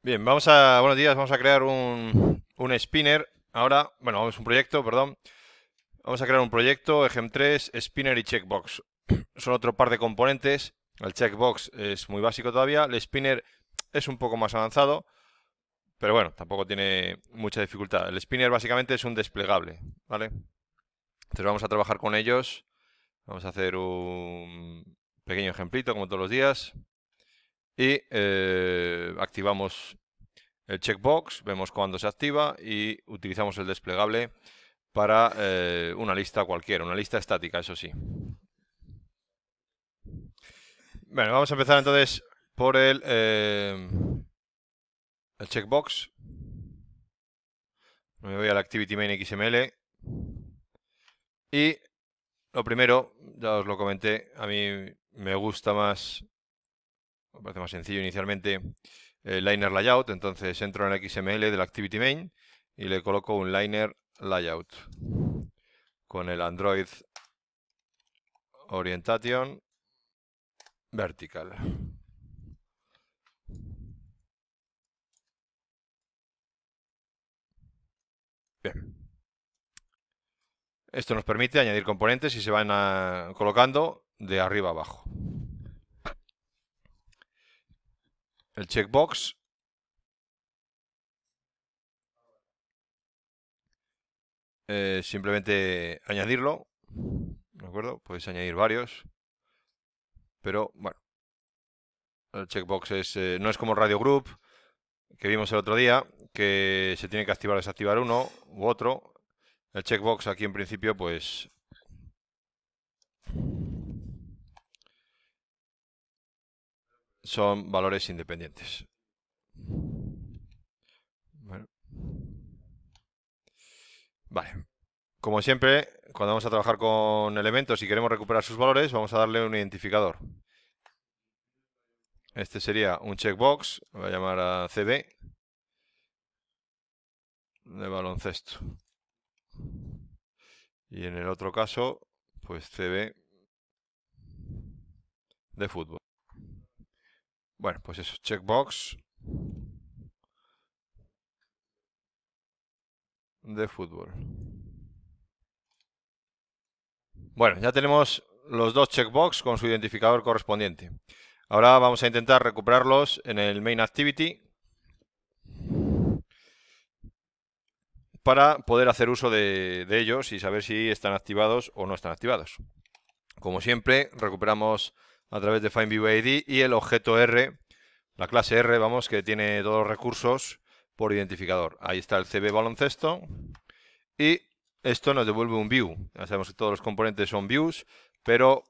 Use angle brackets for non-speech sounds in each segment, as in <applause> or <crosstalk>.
Bien, vamos a, buenos días, vamos a crear un, un spinner. Ahora, bueno, vamos un proyecto, perdón. Vamos a crear un proyecto, EGEM3, spinner y checkbox. <clears throat> Son otro par de componentes. El checkbox es muy básico todavía. El spinner es un poco más avanzado. Pero bueno, tampoco tiene mucha dificultad. El spinner básicamente es un desplegable, ¿vale? Entonces vamos a trabajar con ellos. Vamos a hacer un pequeño ejemplito, como todos los días y eh, activamos el checkbox, vemos cuándo se activa y utilizamos el desplegable para eh, una lista cualquiera, una lista estática, eso sí. Bueno, vamos a empezar entonces por el, eh, el checkbox. Me voy al Activity Main XML. Y lo primero, ya os lo comenté, a mí me gusta más parece más sencillo inicialmente, el eh, liner layout. Entonces entro en el XML del activity main y le coloco un liner layout con el Android orientation vertical. Bien. Esto nos permite añadir componentes y se van colocando de arriba abajo. el checkbox. Eh, simplemente añadirlo. ¿De acuerdo? podéis añadir varios. Pero bueno. El checkbox es, eh, no es como Radio Group que vimos el otro día, que se tiene que activar o desactivar uno u otro. El checkbox aquí en principio pues son valores independientes. Vale. Como siempre, cuando vamos a trabajar con elementos y queremos recuperar sus valores, vamos a darle un identificador. Este sería un checkbox, lo voy a llamar a CB de baloncesto. Y en el otro caso, pues CB de fútbol. Bueno, pues eso, checkbox de fútbol. Bueno, ya tenemos los dos checkbox con su identificador correspondiente. Ahora vamos a intentar recuperarlos en el main activity para poder hacer uso de ellos y saber si están activados o no están activados. Como siempre, recuperamos a través de FindViewID y el objeto R, la clase R, vamos, que tiene todos los recursos por identificador. Ahí está el CB baloncesto y esto nos devuelve un view. Ya sabemos que todos los componentes son views, pero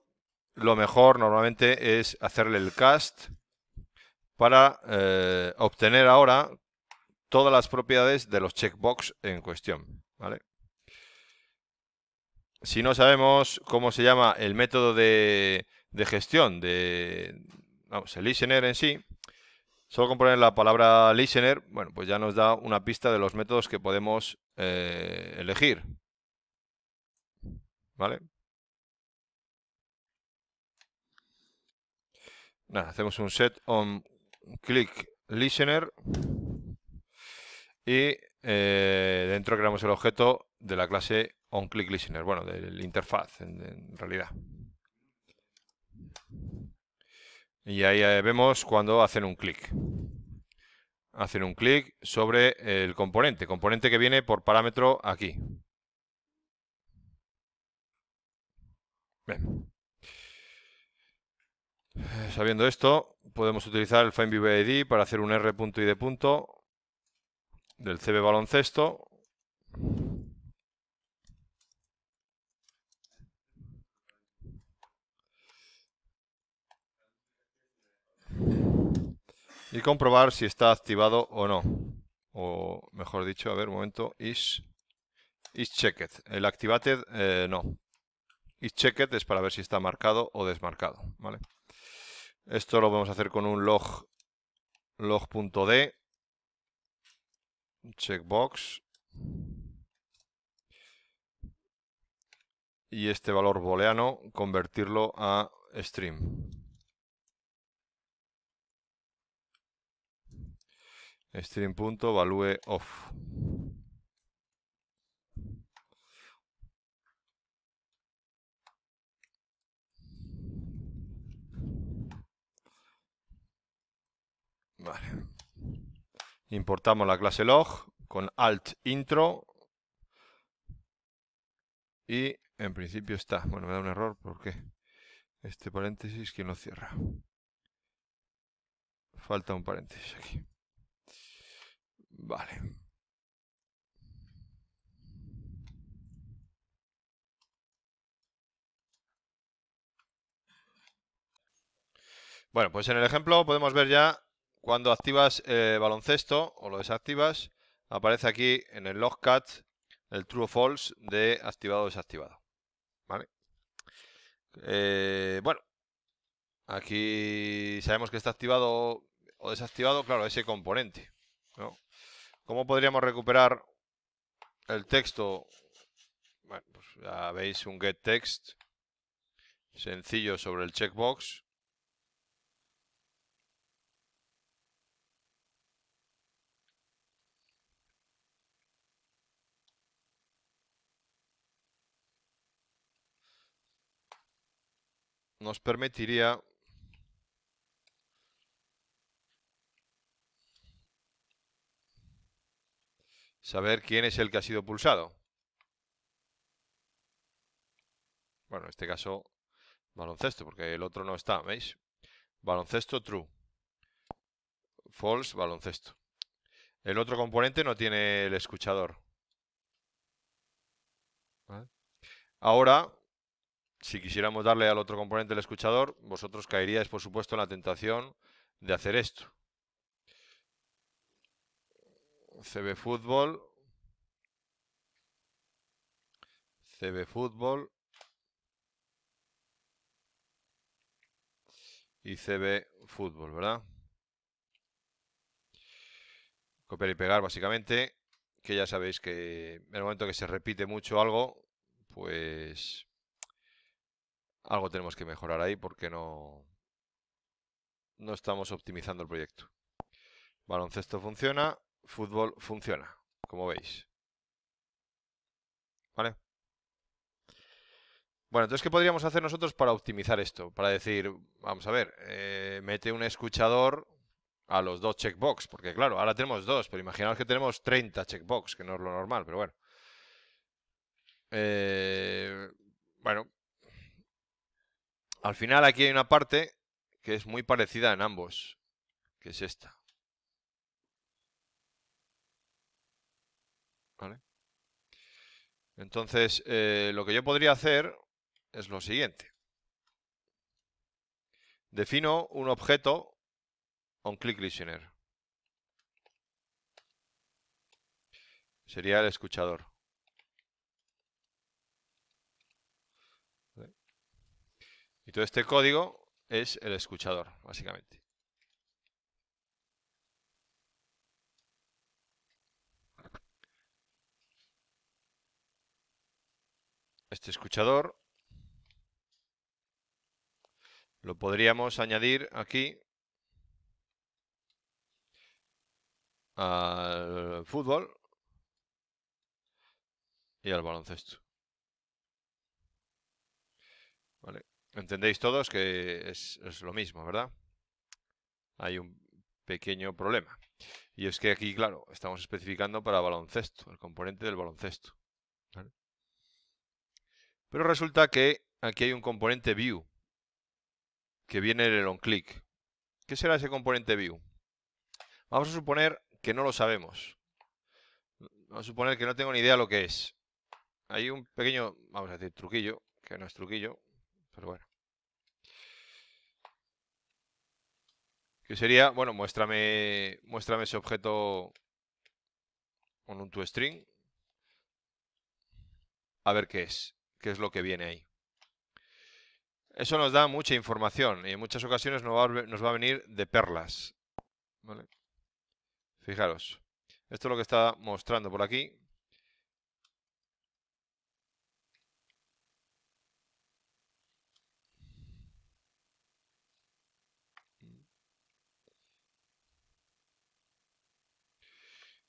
lo mejor normalmente es hacerle el cast para eh, obtener ahora todas las propiedades de los checkbox en cuestión. ¿vale? Si no sabemos cómo se llama el método de de gestión de, vamos, el listener en sí, solo con poner la palabra listener, bueno, pues ya nos da una pista de los métodos que podemos eh, elegir. ¿Vale? Nada, hacemos un set on click listener y eh, dentro creamos el objeto de la clase on click listener, bueno, del interfaz en realidad. Y ahí eh, vemos cuando hacen un clic. Hacen un clic sobre el componente, componente que viene por parámetro aquí. Eh, sabiendo esto, podemos utilizar el FindViewID para hacer un r.id. del CB baloncesto. y comprobar si está activado o no. O mejor dicho, a ver, un momento, is, is checked. El activated eh, no. Is checked es para ver si está marcado o desmarcado. ¿vale? Esto lo vamos a hacer con un log log.d checkbox y este valor booleano convertirlo a stream. Stream.value Vale. Importamos la clase log con alt intro. Y en principio está. Bueno, me da un error porque este paréntesis, que no cierra? Falta un paréntesis aquí. Vale. Bueno, pues en el ejemplo podemos ver ya cuando activas eh, baloncesto o lo desactivas, aparece aquí en el logcat el true o false de activado o desactivado. ¿Vale? Eh, bueno, aquí sabemos que está activado o desactivado, claro, ese componente. ¿no? ¿Cómo podríamos recuperar el texto? Bueno, pues ya veis un get text sencillo sobre el checkbox. Nos permitiría saber quién es el que ha sido pulsado. Bueno, en este caso, baloncesto, porque el otro no está, ¿veis? Baloncesto true. False, baloncesto. El otro componente no tiene el escuchador. Ahora, si quisiéramos darle al otro componente el escuchador, vosotros caeríais, por supuesto, en la tentación de hacer esto. CB Fútbol. CB Fútbol. Y CB Fútbol, ¿verdad? Copiar y pegar, básicamente. Que ya sabéis que en el momento que se repite mucho algo, pues algo tenemos que mejorar ahí porque no, no estamos optimizando el proyecto. Baloncesto funciona fútbol funciona, como veis. ¿Vale? Bueno, entonces, ¿qué podríamos hacer nosotros para optimizar esto? Para decir, vamos a ver, eh, mete un escuchador a los dos checkbox, porque claro, ahora tenemos dos, pero imaginaos que tenemos 30 checkbox, que no es lo normal, pero bueno. Eh, bueno, al final aquí hay una parte que es muy parecida en ambos, que es esta. Entonces, eh, lo que yo podría hacer es lo siguiente. Defino un objeto onClickListener. Sería el escuchador. Y todo este código es el escuchador, básicamente. este escuchador lo podríamos añadir aquí al fútbol y al baloncesto. Entendéis todos que es, lo mismo, ¿verdad? Hay un pequeño problema. Y es que aquí, claro, estamos especificando para baloncesto, el componente del baloncesto. Pero resulta que aquí hay un componente view que viene en el onClick. ¿Qué será ese componente view? Vamos a suponer que no lo sabemos. Vamos a suponer que no tengo ni idea lo que es. Hay un pequeño, vamos a decir, truquillo, que no es truquillo, pero bueno. Que sería, bueno, muéstrame, muéstrame ese objeto con un toString. A ver qué es qué es lo que viene ahí. Eso nos da mucha información y en muchas ocasiones nos va a, venir de perlas. Fijaros, esto es lo que está mostrando por aquí.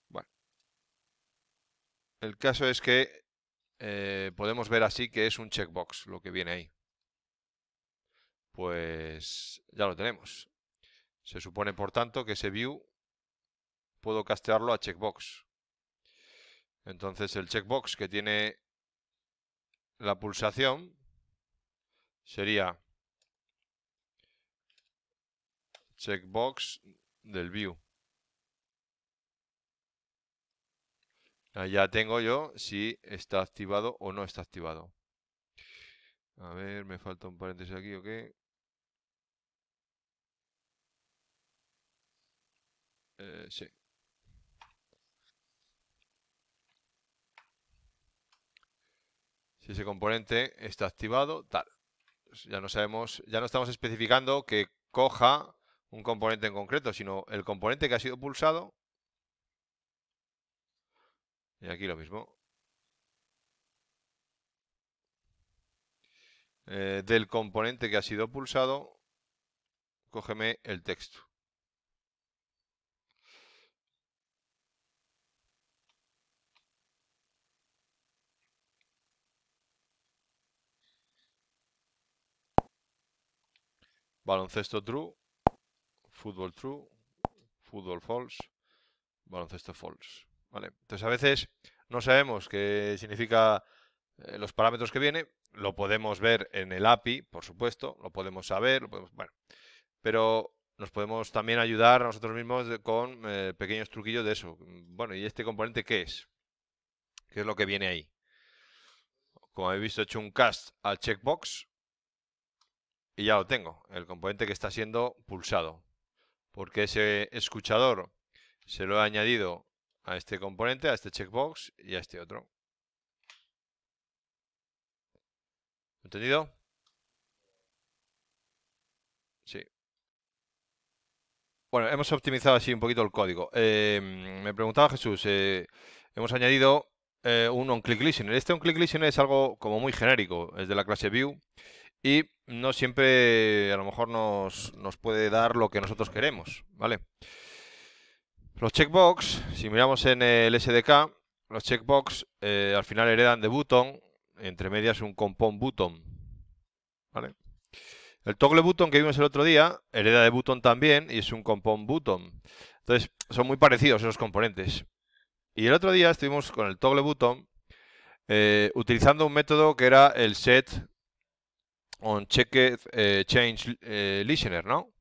Bueno. El caso es que eh, podemos ver así que es un checkbox lo que viene ahí. Pues ya lo tenemos. Se supone, por tanto, que ese view puedo castearlo a checkbox. Entonces el checkbox que tiene la pulsación sería checkbox del view. Ah, ya tengo yo si está activado o no está activado. A ver, me falta un paréntesis aquí o qué. Eh, sí. Si ese componente está activado, tal. Pues ya no sabemos, ya no estamos especificando que coja un componente en concreto, sino el componente que ha sido pulsado y aquí lo mismo. Eh, del componente que ha sido pulsado, cógeme el texto. baloncesto true, fútbol true, fútbol false, baloncesto false. Entonces a veces no sabemos qué significa eh, los parámetros que viene, lo podemos ver en el API, por supuesto, lo podemos saber, lo podemos, bueno, pero nos podemos también ayudar a nosotros mismos con eh, pequeños truquillos de eso. Mm, bueno, ¿y este componente qué es? ¿Qué es lo que viene ahí? Como habéis visto, he hecho un cast al checkbox y ya lo tengo, el componente que está siendo pulsado. Porque ese escuchador se lo he añadido a este componente, a este checkbox y a este otro. ¿Entendido? Sí. Bueno, hemos optimizado así un poquito el código. Em, me preguntaba Jesús, eh, hemos añadido eh, un onClickListener. Este onClickListener es algo como muy genérico, es de la clase view y no siempre a lo mejor nos, nos puede dar lo que nosotros queremos, ¿vale? vale los checkbox, si miramos en el SDK, los checkbox eh, al final heredan de button, entre medias un compound button. ¿Vale? El toggle button que vimos el otro día hereda de button también y es un compound button. Entonces, son muy parecidos esos componentes. Y el otro día estuvimos con el toggle button eh, utilizando un método que era el set on eh, change listener, ¿no?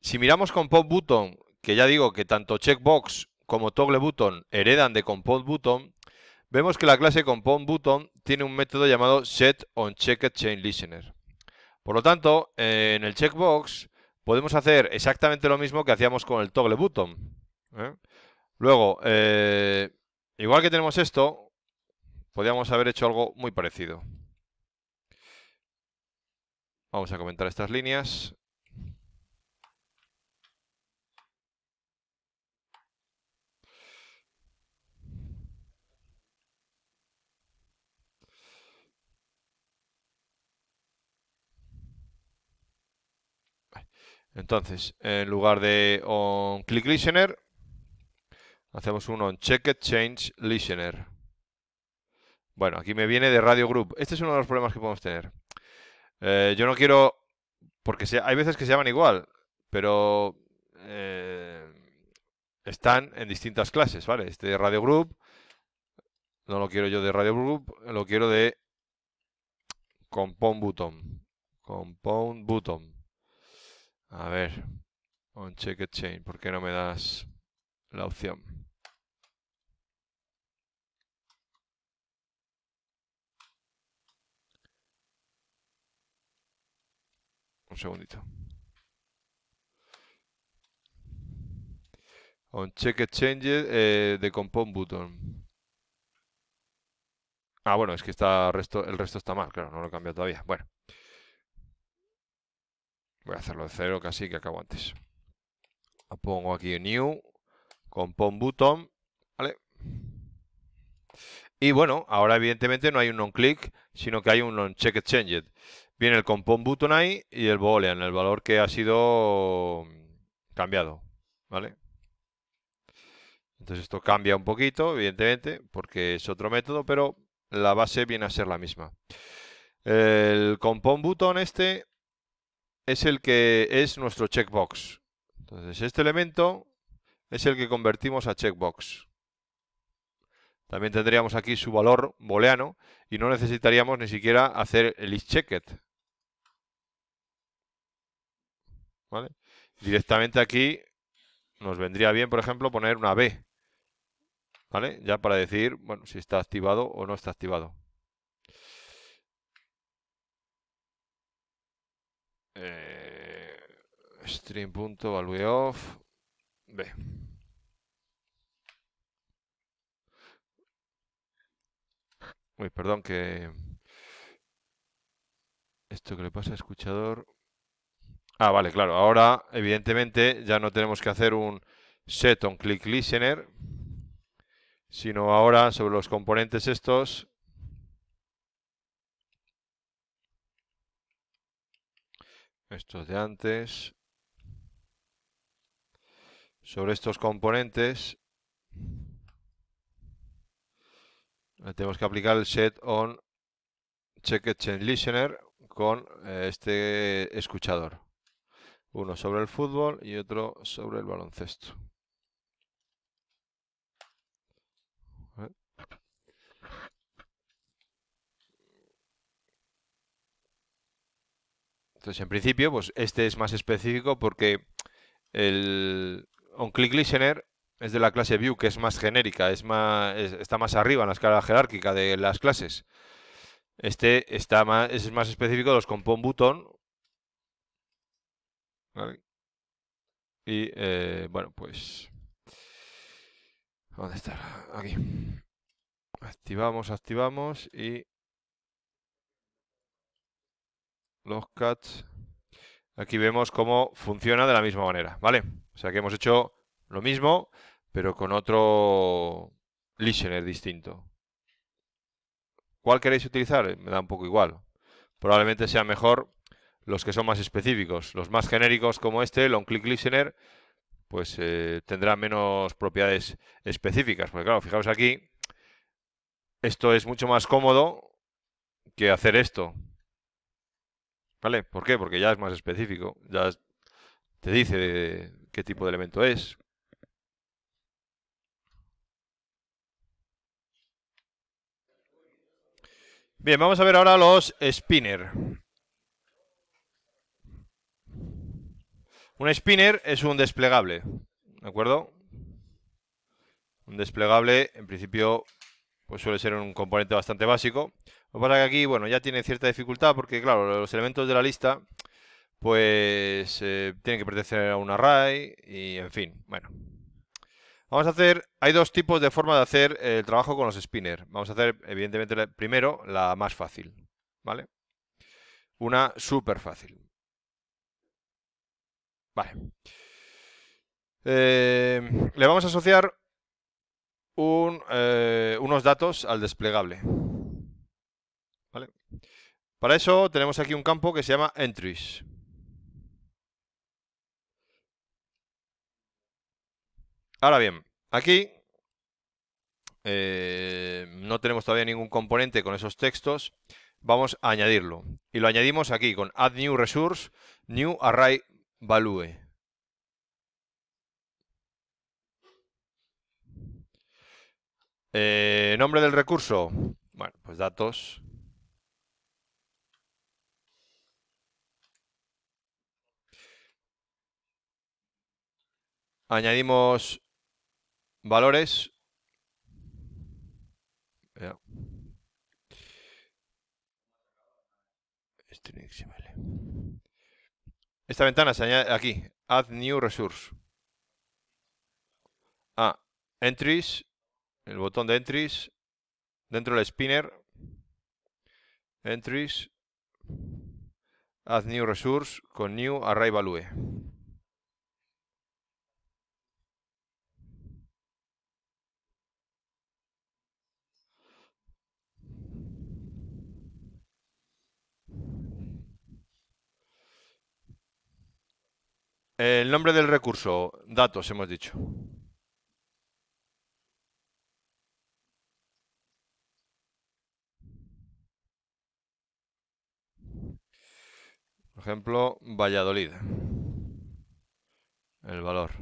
Si miramos con button, que ya digo que tanto Checkbox como Toggle Button heredan de Compound vemos que la clase Compound tiene un método llamado Set Por lo tanto, eh, en el checkbox podemos hacer exactamente lo mismo que hacíamos con el toggle button. ¿eh? Luego, eh, igual que tenemos esto, podríamos haber hecho algo muy parecido. Vamos a comentar estas líneas. Entonces, en lugar de on click listener, hacemos un on listener. Bueno, aquí me viene de Radio Group. Este es uno de los problemas que podemos tener. Eh, yo no quiero, porque hay veces que se llaman igual, pero eh, están en distintas clases, ¿vale? Este de Radio Group, no lo quiero yo de Radio Group, lo quiero de Compound Button. Button. A ver, on check change, ¿por qué no me das la opción? Un segundito. On check exchange eh, de button. Ah, bueno, es que está resto, el resto está mal, claro, no lo he cambiado todavía. Bueno. Voy a hacerlo de cero casi que acabo antes. Pongo aquí new, compon button, ¿vale? Y bueno, ahora evidentemente no hay un non-click, sino que hay un non-check changed. Viene el compon button ahí y el boolean, el valor que ha sido cambiado, ¿vale? Entonces esto cambia un poquito, evidentemente, porque es otro método, pero la base viene a ser la misma. El compon button este es el que es nuestro checkbox. Entonces, este elemento es el que convertimos a checkbox. También tendríamos aquí su valor booleano y no necesitaríamos ni siquiera hacer el isChecked. ¿Vale? Directamente aquí nos vendría bien, por ejemplo, poner una B. ¿Vale? Ya para decir, bueno, si está activado o no está activado. eh, stream.valueof B. Uy, perdón que... Esto que le pasa a escuchador... Ah, vale, claro. Ahora, evidentemente, ya no tenemos que hacer un set on click listener, sino ahora sobre los componentes estos estos de antes, sobre estos componentes, tenemos que aplicar el set on check change listener con eh, este escuchador. Uno sobre el fútbol y otro sobre el baloncesto. Entonces, en principio, pues este es más específico porque el onClickListener Listener es de la clase View, que es más genérica, es más, está más arriba en la escala jerárquica de las clases. Este está más, es más específico los compon Button. ¿Vale? Y, eh, bueno, pues... ¿Dónde está? Aquí. Activamos, activamos y Logcat. Aquí vemos cómo funciona de la misma manera, ¿vale? O sea que hemos hecho lo mismo, pero con otro listener distinto. ¿Cuál queréis utilizar? Me da un poco igual. Probablemente sean mejor los que son más específicos. Los más genéricos como este, el on-click listener, pues eh, tendrá menos propiedades específicas. Porque claro, fijaos aquí, esto es mucho más cómodo que hacer esto. ¿Vale? ¿Por qué? Porque ya es más específico. Ya te dice qué tipo de elemento es. Bien, vamos a ver ahora los spinner. Un spinner es un desplegable. ¿De acuerdo? Un desplegable, en principio, pues suele ser un componente bastante básico. Lo que pasa es que aquí, bueno, ya tiene cierta dificultad porque, claro, los elementos de la lista, pues, eh, tienen que pertenecer a un array y, en fin, bueno. Vamos a hacer, hay dos tipos de forma de hacer el trabajo con los spinners. Vamos a hacer, evidentemente, primero la más fácil, ¿vale? Una súper fácil. Vale. Eh, le vamos a asociar eh, unos datos al desplegable. Para eso tenemos aquí un campo que se llama entries. Ahora bien, aquí eh, no tenemos todavía ningún componente con esos textos. Vamos a añadirlo. Y lo añadimos aquí con add new resource, new array value. Eh, nombre del recurso. Bueno, pues datos. Añadimos valores. Este Esta ventana se añade aquí. Add new resource. Ah, entries. El botón de entries. Dentro del spinner. Entries. Add new resource con new array value. El nombre del recurso, datos, hemos dicho. Por ejemplo, Valladolid. El valor.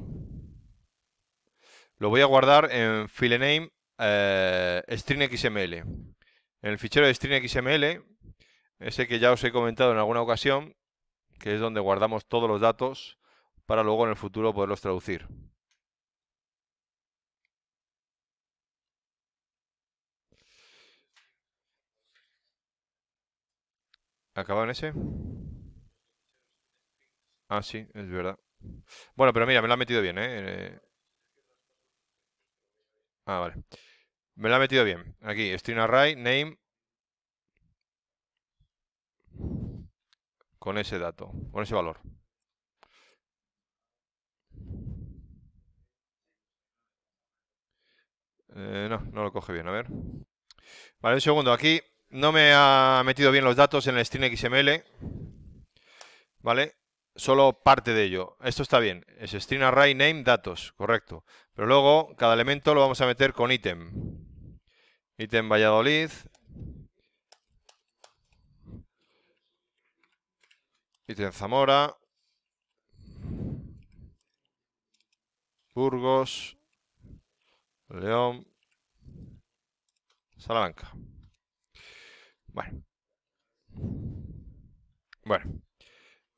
Lo voy a guardar en filename eh, string XML. En el fichero de string XML, ese que ya os he comentado en alguna ocasión, que es donde guardamos todos los datos para luego en el futuro poderlos traducir. en ese? Ah, sí, es verdad. Bueno, pero mira, me lo ha metido bien, ¿eh? ¿eh? Ah, vale. Me lo ha metido bien. Aquí, string array, name. Con ese dato, con ese valor. Eh, no, no lo coge bien, a ver. Vale, un segundo, aquí no me ha metido bien los datos en el string XML. Vale, solo parte de ello. Esto está bien, es string array name datos, correcto. Pero luego cada elemento lo vamos a meter con ítem. Ítem Valladolid. Ítem Zamora. Burgos. León, Salamanca. Bueno. Bueno.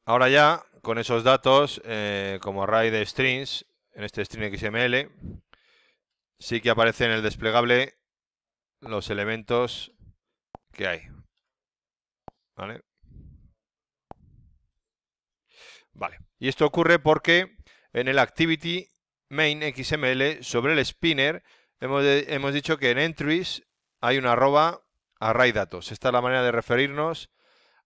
Ahora ya, con esos datos, eh, como array de strings, en este string XML, sí que aparecen en el desplegable los elementos que hay. ¿Vale? Vale. Y esto ocurre porque en el activity main XML sobre el spinner, hemos, dicho que en entries hay un arroba array datos. Esta es la manera de referirnos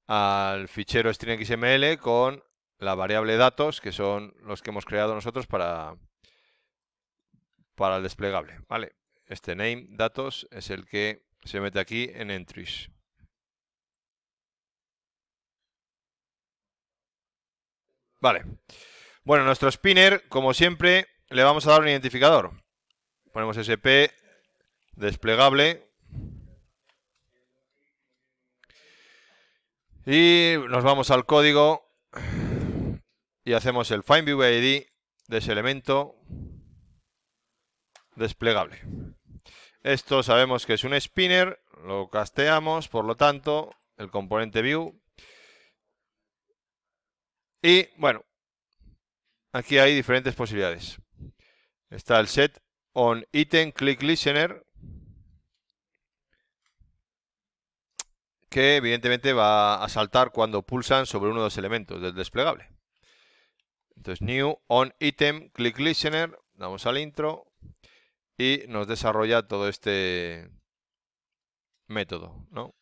al fichero string XML con la variable datos, que son los que hemos creado nosotros para, para el desplegable. ¿vale? Este name datos es el que se mete aquí en entries. Vale. Bueno, nuestro spinner, como siempre, le vamos a dar un identificador. Ponemos SP desplegable. Y nos vamos al código y hacemos el FindViewID de ese elemento desplegable. Esto sabemos que es un spinner, lo casteamos, por lo tanto, el componente view. Y bueno, aquí hay diferentes posibilidades. Está el set on item click listener, que evidentemente va a saltar cuando pulsan sobre uno de los elementos del desplegable. Entonces, new on item click listener, damos al intro y nos desarrolla todo este método, ¿no?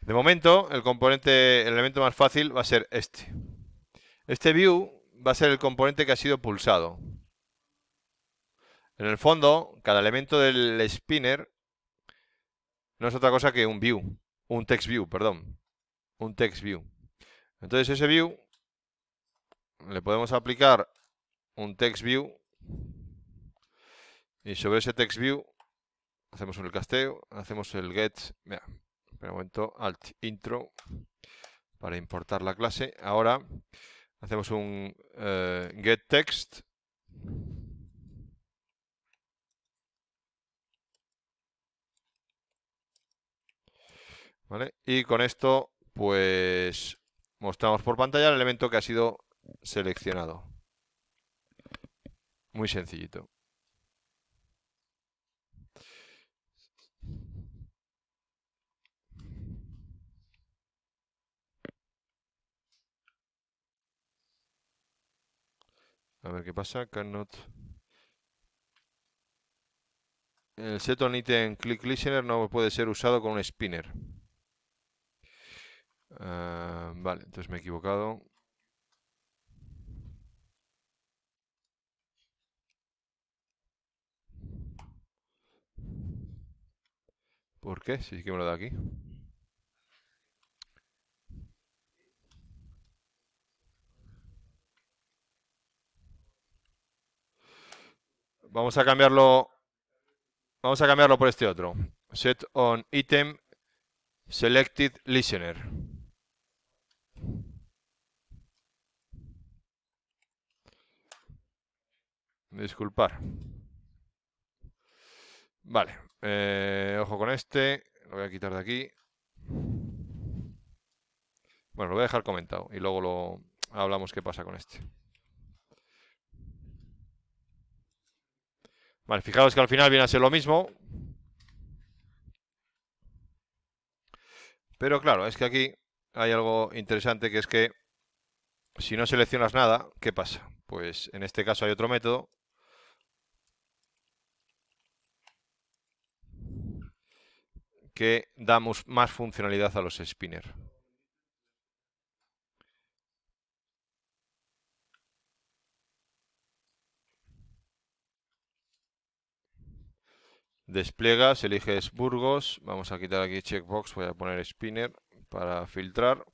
De momento, el componente, el elemento más fácil va a ser este. Este view va a ser el componente que ha sido pulsado. En el fondo, cada elemento del spinner no es otra cosa que un view, un text view, perdón, un text view. Entonces ese view le podemos aplicar un text view y sobre ese text view hacemos el casteo, hacemos el get, Espera un momento, alt intro para importar la clase. Ahora hacemos un eh, get text. Y con esto, pues mostramos por pantalla el elemento que ha sido seleccionado. Muy sencillito. A ver qué pasa. Cannot. El set on item click listener no puede ser usado con un spinner. Ah, vale, entonces me he equivocado. ¿Por qué? Si es que me lo da aquí. Vamos a cambiarlo. Vamos a cambiarlo por este otro. Set on item selected listener. Disculpar. Vale. Eh, ojo con este. Lo voy a quitar de aquí. Bueno, lo voy a dejar comentado y luego lo hablamos qué pasa con este. fijaos que al final viene a ser lo mismo. Pero claro, es que aquí hay algo interesante que es que si no seleccionas nada, ¿qué pasa? Pues en este caso hay otro método. que damos más funcionalidad a los spinners. Despliegas, eliges Burgos. Vamos a quitar aquí checkbox, voy a poner spinner para filtrar.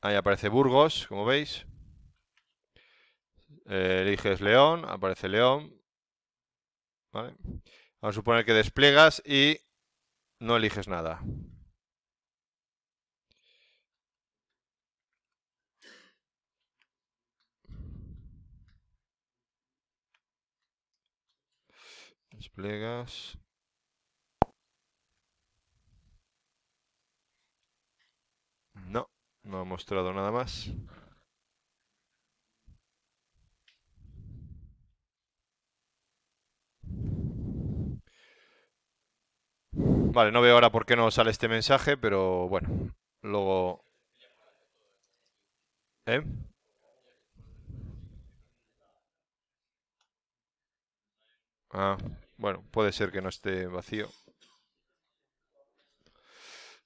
Ahí aparece Burgos, como veis. Eh, eliges León, aparece León. Vamos a suponer que despliegas y no eliges nada. Desplegas. No, no ha mostrado nada más. Vale, no veo ahora por qué no sale este mensaje, pero bueno, luego... ¿Eh? Ah. Bueno, puede ser que no esté vacío.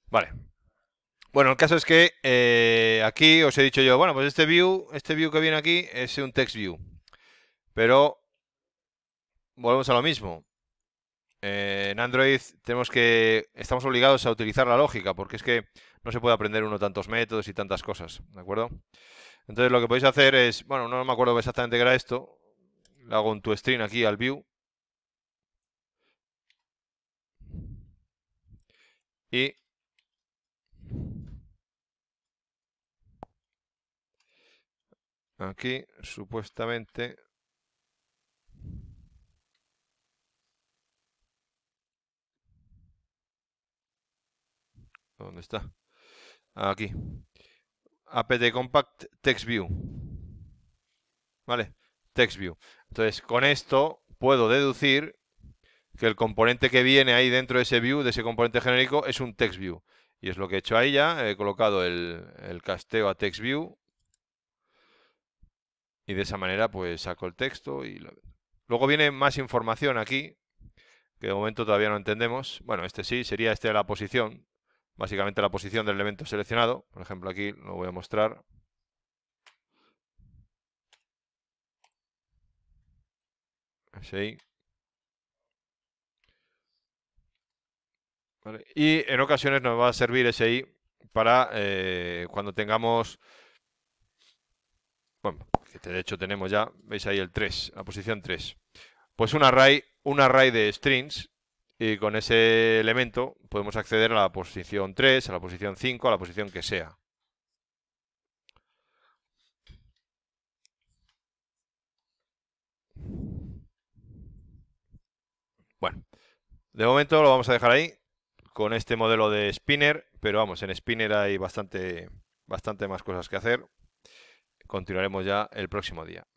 Vale. Bueno, el caso es que eh, aquí os he dicho yo, bueno, pues este view, este view que viene aquí es un text view. Pero volvemos a lo mismo. Eh, en Android tenemos que estamos obligados a utilizar la lógica porque es que no se puede aprender uno tantos métodos y tantas cosas, ¿de acuerdo? Entonces lo que podéis hacer es, bueno, no me acuerdo exactamente qué era esto. Le hago tu string aquí al view Y aquí supuestamente ¿Dónde está? Aquí. apt compact text view. ¿Vale? Text view. Entonces, con esto puedo deducir que el componente que viene ahí dentro de ese view, de ese componente genérico, es un text view. Y es lo que he hecho ahí ya. He colocado el, casteo a text view. Y de esa manera pues saco el texto y Luego viene más información aquí, que de momento todavía no entendemos. Bueno, este sí, sería este de la posición. Básicamente la posición del elemento seleccionado. Por ejemplo, aquí lo voy a mostrar. Así. Y en ocasiones nos va a servir ese i para eh, cuando tengamos... Bueno, que de hecho tenemos ya, veis ahí el 3, la posición 3. Pues un array, un array de strings y con ese elemento podemos acceder a la posición 3, a la posición 5, a la posición que sea. Bueno, de momento lo vamos a dejar ahí con este modelo de spinner, pero vamos, en spinner hay bastante, bastante más cosas que hacer. Continuaremos ya el próximo día.